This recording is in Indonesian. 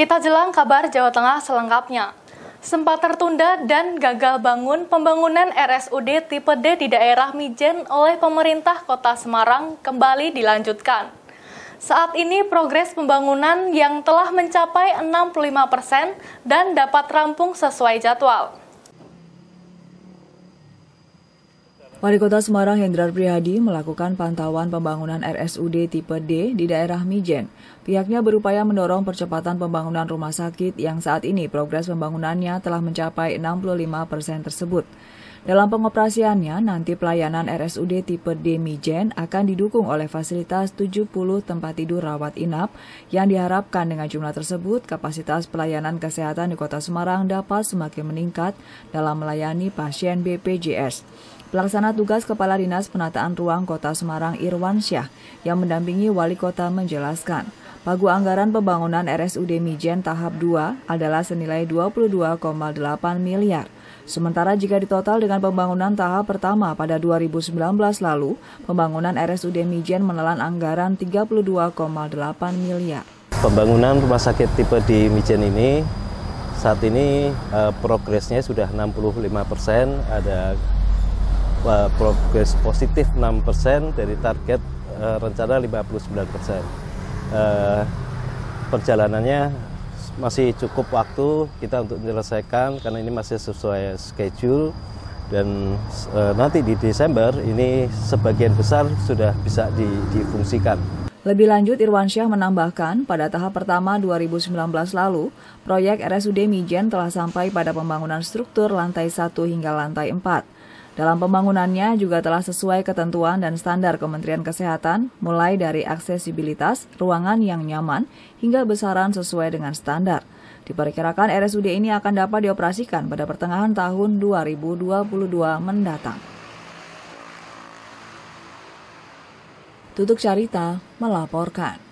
Kita jelang kabar Jawa Tengah selengkapnya. Sempat tertunda dan gagal bangun pembangunan RSUD tipe D di daerah Mijen oleh pemerintah kota Semarang kembali dilanjutkan. Saat ini progres pembangunan yang telah mencapai 65% dan dapat rampung sesuai jadwal. Wali Kota Semarang Hendrar Prihadi melakukan pantauan pembangunan RSUD tipe D di daerah Mijen. Pihaknya berupaya mendorong percepatan pembangunan rumah sakit yang saat ini progres pembangunannya telah mencapai 65 persen tersebut. Dalam pengoperasiannya, nanti pelayanan RSUD tipe D Mijen akan didukung oleh fasilitas 70 tempat tidur rawat inap yang diharapkan dengan jumlah tersebut, kapasitas pelayanan kesehatan di Kota Semarang dapat semakin meningkat dalam melayani pasien BPJS. Pelaksana tugas Kepala Dinas Penataan Ruang Kota Semarang Irwan Syah yang mendampingi Wali Kota menjelaskan, pagu anggaran pembangunan RSUD Mijen tahap 2 adalah senilai 22,8 miliar. Sementara jika ditotal dengan pembangunan tahap pertama pada 2019 lalu, pembangunan RSUD Mijen menelan anggaran 32,8 miliar. Pembangunan rumah sakit tipe di Mijen ini saat ini eh, progresnya sudah 65 persen, ada uh, progres positif 6% dari target uh, rencana 59%. Uh, eh, perjalanannya masih cukup waktu kita untuk menyelesaikan karena ini masih sesuai schedule dan uh, nanti di Desember ini sebagian besar sudah bisa di, difungsikan. Lebih lanjut, Irwansyah menambahkan, pada tahap pertama 2019 lalu, proyek RSUD Mijen telah sampai pada pembangunan struktur lantai 1 hingga lantai 4. Dalam pembangunannya juga telah sesuai ketentuan dan standar Kementerian Kesehatan, mulai dari aksesibilitas, ruangan yang nyaman, hingga besaran sesuai dengan standar. Diperkirakan RSUD ini akan dapat dioperasikan pada pertengahan tahun 2022 mendatang. Tutuk Carita melaporkan.